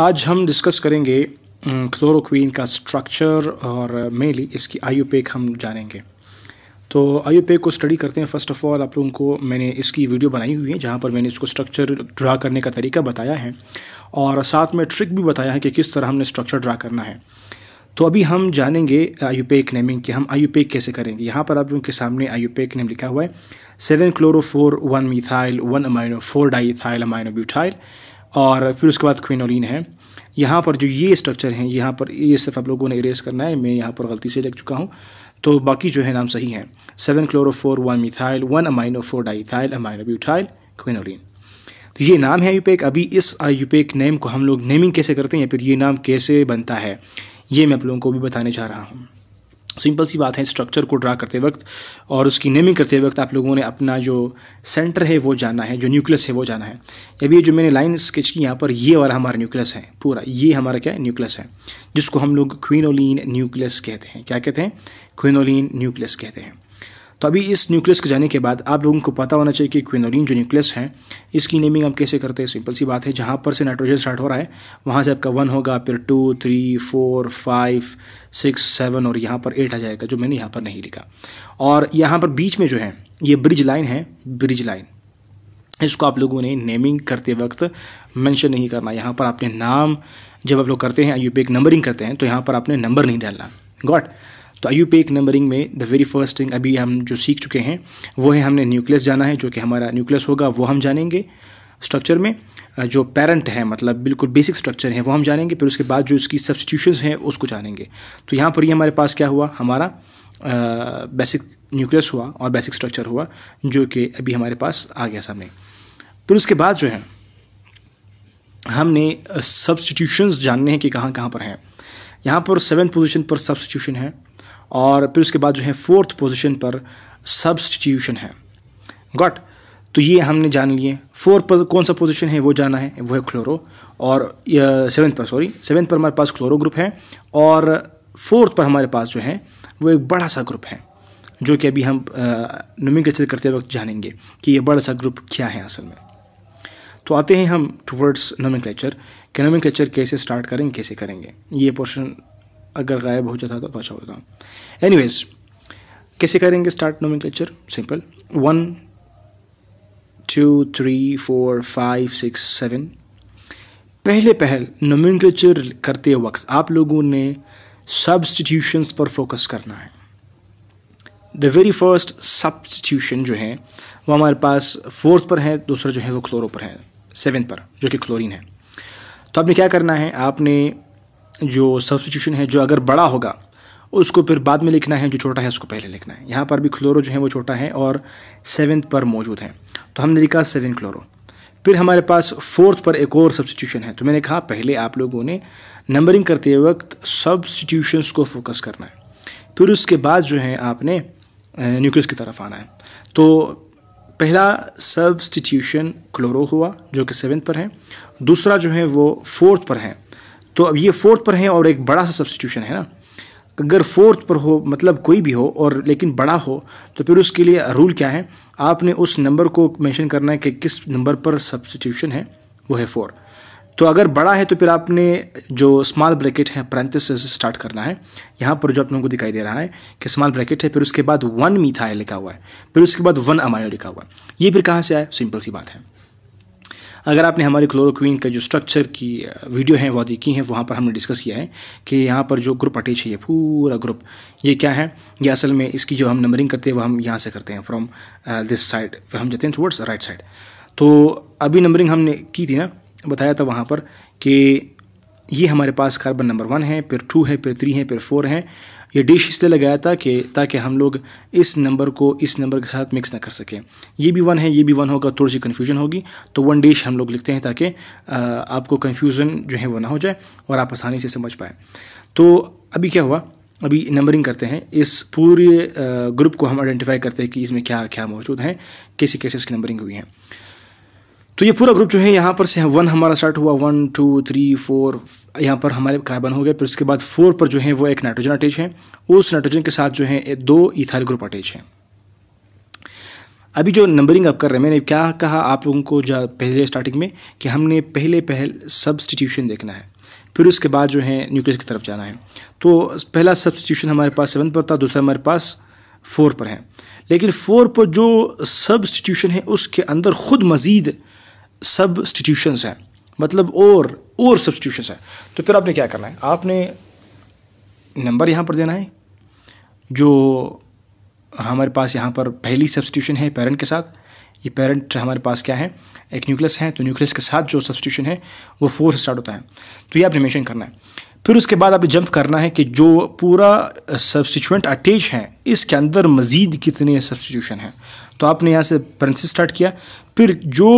आज हम डिस्कस करेंगे क्लोरोक्वीन का स्ट्रक्चर और मेनली uh, इसकी आयुपेक हम जानेंगे तो आयुपेक को स्टडी करते हैं फर्स्ट ऑफ़ ऑल आप लोगों को मैंने इसकी वीडियो बनाई हुई है जहाँ पर मैंने इसको स्ट्रक्चर ड्रा करने का तरीका बताया है और साथ में ट्रिक भी बताया है कि किस तरह हमने स्ट्रक्चर ड्रा करना है तो अभी हम जानेंगे आयुपेक नेमिंग कि हम आयुपेक कैसे करेंगे यहाँ पर आप लोगों के सामने आयुपेक नेम लिखा हुआ है seven chloro four one methyl one amino four diethyl amino butyl और फिर उसके बाद क्विनोलिन है यहाँ पर जो ये स्ट्रक्चर हैं यहाँ पर ये सिर्फ आप लोगों ने इरेज करना है मैं यहाँ पर गलती से लिख चुका हूँ तो बाकी जो है नाम सही है seven chloro four one methyl one amino four diethyl amino butyl quinoline तो ये नाम है यूपेक अभी इस यूपेक नेम को हम लोग नेमिंग कैसे करते हैं या फिर ये नाम कैसे बनता है ये मैं आप लोगों को भी बताने जा रहा हूँ सिंपल सी बात है स्ट्रक्चर को ड्रा करते वक्त और उसकी नेमिंग करते वक्त आप लोगों ने अपना जो सेंटर है वो जाना है जो न्यूक्लियस है वो जाना है अभी जो मैंने लाइन स्केच की यहाँ पर ये वाला हमारा न्यूक्लियस है पूरा ये हमारा क्या है न्यूक्लियस है जिसको हम लोग क्विनोलिन न्यूक्लियस कहते हैं क्या कहते हैं क्विनोलिन न्यूक्लियस कहते हैं तो अभी इस न्यूक्लियस के जाने के बाद आप लोगों को पता होना चाहिए कि क्विनोलिन जो न्यूक्लियस है इसकी नेमिंग आप कैसे करते हैं सिंपल सी बात है जहाँ पर से नाइट्रोजन स्टार्ट हो रहा है वहाँ से आपका वन होगा फिर two three four five six seven और यहाँ पर एट आ जाएगा जो मैंने यहाँ पर नहीं लिखा और यहाँ पर बीच में जो है ये ब्रिज लाइन है ब्रिज लाइन इसको आप लोगों ने नेमिंग करते वक्त मेंशन नहीं करना यहाँ पर आपने नाम जब आप लोग करते हैं यू पी एक नंबरिंग करते हैं तो यहाँ पर आपने नंबर नहीं डालना गॉट तो एक नंबरिंग में द वेरी फर्स्ट थिंग अभी हम जो सीख चुके हैं वो है हमने न्यूक्लियस जाना है जो कि हमारा न्यूक्लियस होगा वो हम जानेंगे स्ट्रक्चर में जो पेरेंट है मतलब बिल्कुल बेसिक स्ट्रक्चर है वो हम जानेंगे फिर उसके बाद जो इसकी सब्सटीट्यूशन हैं उसको जानेंगे तो यहाँ पर ही हमारे पास क्या हुआ हमारा बेसिक न्यूक्लियस हुआ और बेसिक स्ट्रक्चर हुआ जो कि अभी हमारे पास आ गया सामने फिर उसके बाद जो है हमने सब्सटीट्यूशन जानने हैं कि कहाँ कहाँ पर हैं यहाँ पर सेवन पोजिशन पर सब्सटीट्यूशन है और फिर उसके बाद जो है फोर्थ पोजिशन पर सब्सटीट्यूशन है गॉट तो ये हमने जान लिए फोर पर कौन सा पोजीशन है वो जाना है वो है क्लोरो और सेवन्थ पर सॉरी सेवन्थ पर हमारे पास क्लोरो ग्रुप है और फोर्थ पर हमारे पास जो है वो एक बड़ा सा ग्रुप है जो कि अभी हम नोमिक्लेचर करते वक्त जानेंगे कि ये बड़ा सा ग्रुप क्या है असल में तो आते हैं हम टूवर्ड्स नोमिक्लेचर कि कल्चर कैसे स्टार्ट करेंगे कैसे करेंगे ये पोर्शन अगर गायब हो जाता तो अच्छा होता वेज कैसे करेंगे start naming simple one two three four five six seven पहले पहल नोमिनक्लेचर करते वक्त आप लोगों ने सब्सटीट्यूशंस पर फोकस करना है द वेरी फर्स्ट सब्सटीट्यूशन जो है वो हमारे पास फोर्थ पर है दूसरा जो है वो क्लोरो पर है सेवन पर जो कि क्लोरीन है तो आपने क्या करना है आपने जो सब्सटीट्यूशन है जो अगर बड़ा होगा उसको फिर बाद में लिखना है जो छोटा है उसको पहले लिखना है यहाँ पर भी क्लोरो जो है वो छोटा है और सेवन्थ पर मौजूद है तो हमने लिखा सेवन क्लोरो फिर हमारे पास फोर्थ पर एक और सब्सटीट्यूशन है तो मैंने कहा पहले आप लोगों ने नंबरिंग करते वक्त सब्सटीट्यूशंस को फोकस करना है फिर उसके बाद जो है आपने न्यूक्लियस की तरफ आना है तो पहला सब्सटीट्यूशन क्लोरो हुआ जो कि सेवन्थ पर है दूसरा जो है वो फोर्थ पर है तो अब ये फोर्थ पर हैं और एक बड़ा सा सब्सटीट्यूशन है ना अगर फोर्थ पर हो मतलब कोई भी हो और लेकिन बड़ा हो तो फिर उसके लिए रूल क्या है आपने उस नंबर को मेंशन करना है कि किस नंबर पर सब्सटीट्यूशन है वो है फोर तो अगर बड़ा है तो फिर आपने जो स्मॉल ब्रैकेट है प्रांतिस से स्टार्ट करना है यहाँ पर जो आप लोगों को दिखाई दे रहा है कि स्मॉल ब्रैकेट है फिर उसके बाद वन मीथाए लिखा हुआ है फिर उसके बाद वन अमायो लिखा हुआ है ये फिर कहाँ से आया सिंपल सी बात है अगर आपने हमारे क्लोरोक्वीन का जो स्ट्रक्चर की वीडियो है वह देखी है वहाँ पर हमने डिस्कस किया है कि यहाँ पर जो ग्रुप अटैच है ये पूरा ग्रुप ये क्या है ये असल में इसकी जो हम नंबरिंग करते हैं वह हम यहाँ से करते हैं फ्रॉम दिस साइड हम जाते हैं टूवर्ड्स राइट साइड तो अभी नंबरिंग हमने की थी ना बताया था वहाँ पर कि ये हमारे पास कार्बन नंबर वन है फिर टू है फिर थ्री है फिर फोर है ये डिश इसलिए लगाया था कि ताकि हम लोग इस नंबर को इस नंबर के साथ मिक्स ना कर सकें ये भी वन है ये भी वन होगा थोड़ी सी कन्फ्यूजन होगी तो वन डिश हम लोग लिखते हैं ताकि आपको कन्फ्यूज़न जो है वो ना हो जाए और आप आसानी से समझ पाएँ तो अभी क्या हुआ अभी नंबरिंग करते हैं इस पूरे ग्रुप को हम आइडेंटिफाई करते हैं कि इसमें क्या क्या मौजूद हैं किसी कैसे इसकी नंबरिंग हुई है तो ये पूरा ग्रुप जो है यहाँ पर से वन हमारा स्टार्ट हुआ वन टू थ्री फोर यहाँ पर हमारे कार्बन हो गए फिर उसके बाद फोर पर जो है वो एक नाइट्रोजन अटैच है उस नाइट्रोजन के साथ जो है दो इथाइल ग्रुप अटैच है अभी जो नंबरिंग आप कर रहे हैं मैंने क्या कहा आप लोगों को पहले स्टार्टिंग में कि हमने पहले पहल सब्सटीट्यूशन देखना है फिर उसके बाद जो है न्यूक्लियस की तरफ जाना है तो पहला सब्सटीट्यूशन हमारे पास सेवन पर था दूसरा हमारे पास फोर पर है लेकिन फोर पर जो सब्सटीट्यूशन है उसके अंदर खुद मज़ीद सब्सटीट्यूशंस हैं मतलब और और सब्सटीट्यूशंस हैं तो फिर आपने क्या करना है आपने नंबर यहाँ पर देना है जो हमारे पास यहाँ पर पहली सब्सटीट्यूशन है पेरेंट के साथ ये पेरेंट हमारे पास क्या है एक न्यूक्लियस है तो न्यूक्लियस के साथ जो सब्सटीट्यूशन है वो फोर स्टार्ट होता है तो ये आपने मेंशन करना है फिर उसके बाद आपने जंप करना है कि जो पूरा सब्सटीट्यूएंट अटैच है इसके अंदर मज़ीद कितने सब्सटीट्यूशन हैं तो आपने यहाँ से प्रिंसिस स्टार्ट किया फिर जो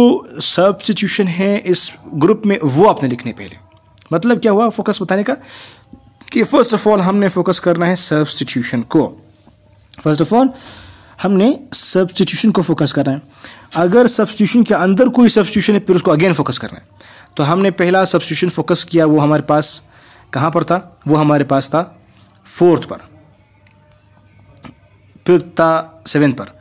सब्सिट्यूशन है इस ग्रुप में वो आपने लिखने पहले मतलब क्या हुआ फोकस बताने का कि फर्स्ट ऑफ ऑल हमने फोकस करना है सब्सटीट्यूशन को फर्स्ट ऑफ ऑल हमने सब्सटीट्यूशन को फोकस करना है अगर सब्सटीट्यूशन के अंदर कोई सब्सटीट्यूशन है फिर उसको अगेन फोकस करना है तो हमने पहला सब्सटीट्यूशन फोकस किया वो हमारे पास कहाँ पर था वो हमारे पास था फोर्थ पर फिर था सेवेंथ पर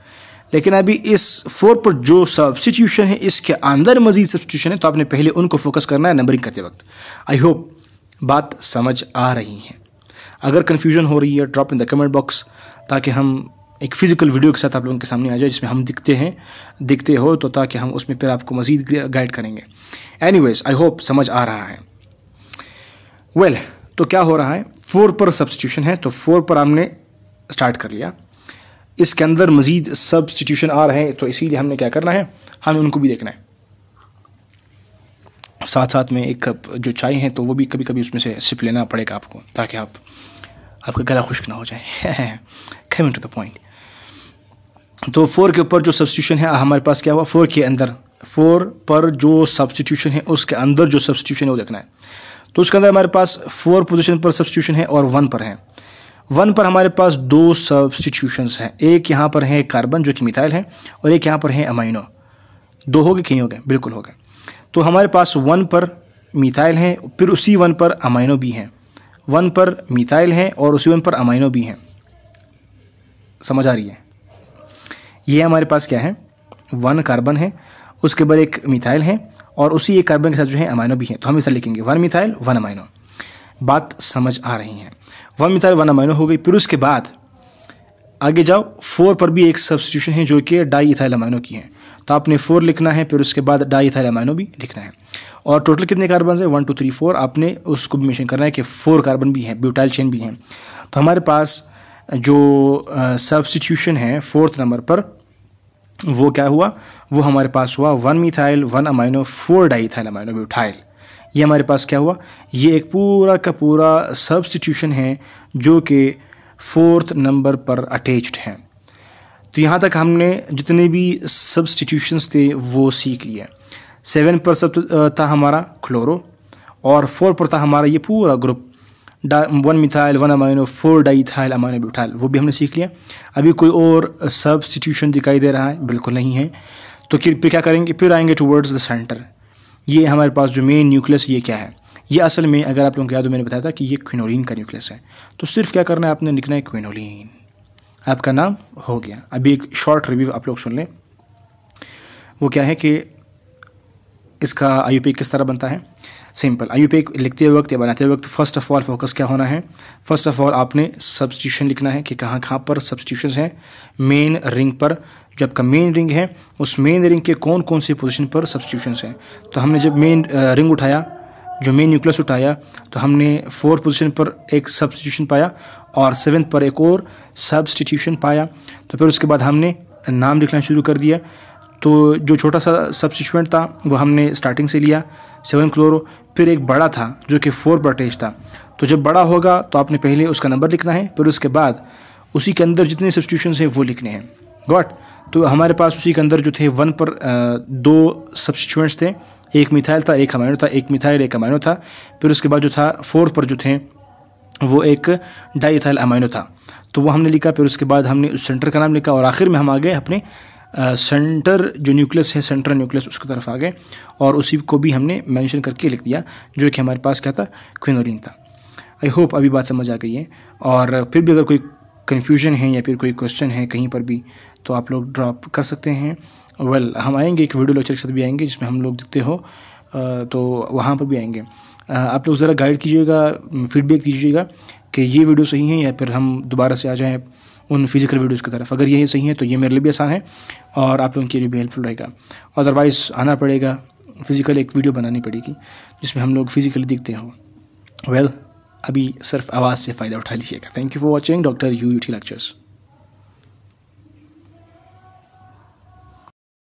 लेकिन अभी इस फोर पर जो सब्सिट्यूशन है इसके अंदर मजीद सब्सिट्यूशन है तो आपने पहले उनको फोकस करना है नंबरिंग करते वक्त आई होप बात समझ आ रही है अगर कन्फ्यूजन हो रही है drop in the comment box ताकि हम एक फ़िज़िकल वीडियो के साथ आप लोगों के सामने आ जाए जिसमें हम दिखते हैं दिखते हो तो ताकि हम उसमें फिर आपको मज़ीद गाइड करेंगे एनी आई होप समझ आ रहा है वेल well, तो क्या हो रहा है फोर पर सब्सिट्यूशन है तो फोर पर हमने स्टार्ट कर लिया इसके अंदर मज़ीद सब्सटीट्यूशन आ रहे हैं तो इसीलिए हमने क्या करना है हमें उनको भी देखना है साथ साथ में एक कप जो चाय है तो वो भी कभी कभी उसमें से सिप लेना पड़ेगा आपको ताकि आप आपका गला खुश्क ना हो जाए कमिंग टू द पॉइंट तो फोर के ऊपर जो सब्सटीट्यूशन है हमारे पास क्या हुआ फोर के अंदर फोर पर जो सब्सटीट्यूशन है उसके अंदर जो सब्सटीट्यूशन है वो देखना है तो उसके अंदर हमारे पास फोर पोजिशन पर सब्सटीट्यूशन है और वन पर है वन पर हमारे पास दो सब्सटीट्यूशंस हैं एक यहाँ पर है कार्बन जो कि मिथाइल है और एक यहाँ पर है अमाइनो दो हो गए कहीं हो गए बिल्कुल हो गए तो हमारे पास वन पर मिथाइल हैं फिर उसी वन पर अमाइनो भी हैं वन पर मिथाइल हैं और उसी वन पर अमाइनो भी हैं समझ आ रही है ये हमारे पास क्या है वन कार्बन है उसके बाद एक मिथाइल है और उसी एक कार्बन के साथ जो है अमाइनो भी है तो हम इसे लिखेंगे वन मिथाइल वन अमाइनो बात समझ आ रही है वन मिथाइल वन अमाइनो हो गई फिर उसके बाद आगे जाओ फोर पर भी एक सब्सटीट्यूशन है जो कि डाई इथाइल अमाइनो की है तो आपने फोर लिखना है फिर उसके बाद डाई इथाइल अमाइनो भी लिखना है और टोटल कितने कार्बन है वन टू थ्री फोर आपने उसको भी मेशन करना है कि फोर कार्बन भी हैं ब्यूटाइल चेन भी हैं तो हमारे पास जो सब्सटीट्यूशन है फोर्थ नंबर पर वो क्या हुआ वो हमारे पास हुआ one methyl one amino four diethyl amino butyl ये हमारे पास क्या हुआ ये एक पूरा का पूरा सब्सटीट्यूशन है जो कि फोर्थ नंबर पर अटैच्ड हैं तो यहाँ तक हमने जितने भी सब्सटीट्यूशंस थे वो सीख लिए सेवन पर सब था हमारा क्लोरो और फोर पर था हमारा ये पूरा group one methyl one amino four diethyl amino butyl वो भी हमने सीख लिया अभी कोई और सब्सटीट्यूशन दिखाई दे रहा है बिल्कुल नहीं है तो फिर क्या करेंगे फिर आएंगे टूवर्ड्स द सेंटर ये हमारे पास जो मेन न्यूक्लियस ये क्या है ये असल में अगर आप लोगों को याद हो मैंने बताया था कि ये क्विनोलिन का न्यूक्लियस है तो सिर्फ क्या करना है आपने लिखना है क्विनोलिन आपका नाम हो गया अभी एक शॉर्ट रिव्यू आप लोग सुन लें वो क्या है कि इसका आई किस तरह बनता है सिंपल आई लिखते वक्त या बनाते वक्त फर्स्ट ऑफ ऑल फोकस क्या होना है फर्स्ट ऑफ ऑल आपने सब्सटीट्यूशन लिखना है कि कहाँ कहाँ पर सब्सटीट्यूशन हैं मेन रिंग पर जो आपका मेन रिंग है उस मेन रिंग के कौन कौन सी पोजीशन पर सब्सटीट्यूशन हैं तो हमने जब मेन रिंग उठाया जो मेन न्यूक्लियस उठाया तो हमने फोर पोजीशन पर एक सब्सटीट्यूशन पाया और सेवन पर एक और सब्सटीट्यूशन पाया तो फिर उसके बाद हमने नाम लिखना शुरू कर दिया तो जो छोटा सा सब्सटीट्यूएंट था वो हमने स्टार्टिंग से लिया सेवन क्लोरो फिर एक बड़ा था जो कि फोर परटेज था तो जब बड़ा होगा तो आपने पहले उसका नंबर लिखना है फिर उसके बाद उसी के अंदर जितने सब्सटीट्यूशन हैं वो लिखने हैं गॉट तो हमारे पास उसी के अंदर जो थे वन पर दो सब्सटिट्यूएंट्स थे एक मिथाइल था एक अमाइनो था एक मिथाइल एक अमाइनो था फिर उसके बाद जो था फोर्थ पर जो थे वो एक डाईथाइल अमाइनो था तो वो हमने लिखा फिर उसके बाद हमने उस सेंटर का नाम लिखा और आखिर में हम आ गए अपने सेंटर जो न्यूक्लियस है सेंट्रल न्यूक्लियस उसकी तरफ आ गए और उसी को भी हमने मैंशन करके लिख दिया जो कि हमारे पास क्या था क्विनोरिन था आई होप अभी बात समझ आ गई है और फिर भी अगर कोई कन्फ्यूजन है या फिर कोई क्वेश्चन है कहीं पर भी तो आप लोग ड्रॉप कर सकते हैं वेल well, हम आएंगे एक वीडियो लेक्चर के साथ भी आएंगे जिसमें हम लोग दिखते हो तो वहाँ पर भी आएंगे आप लोग ज़रा गाइड कीजिएगा फीडबैक दीजिएगा कि ये वीडियो सही है या फिर हम दोबारा से आ जाएँ उन फिजिकल वीडियोस की तरफ अगर ये सही है तो ये मेरे लिए भी आसान है और आप लोगों के लिए भी हेल्पफुल रहेगा अदरवाइज़ आना पड़ेगा फिज़िकल एक वीडियो बनानी पड़ेगी जिसमें हम लोग फिज़िकली दिखते हों वेल well, अभी सिर्फ आवाज़ से फ़ायदा उठा लीजिएगा thank you for watching doctor U U T lectures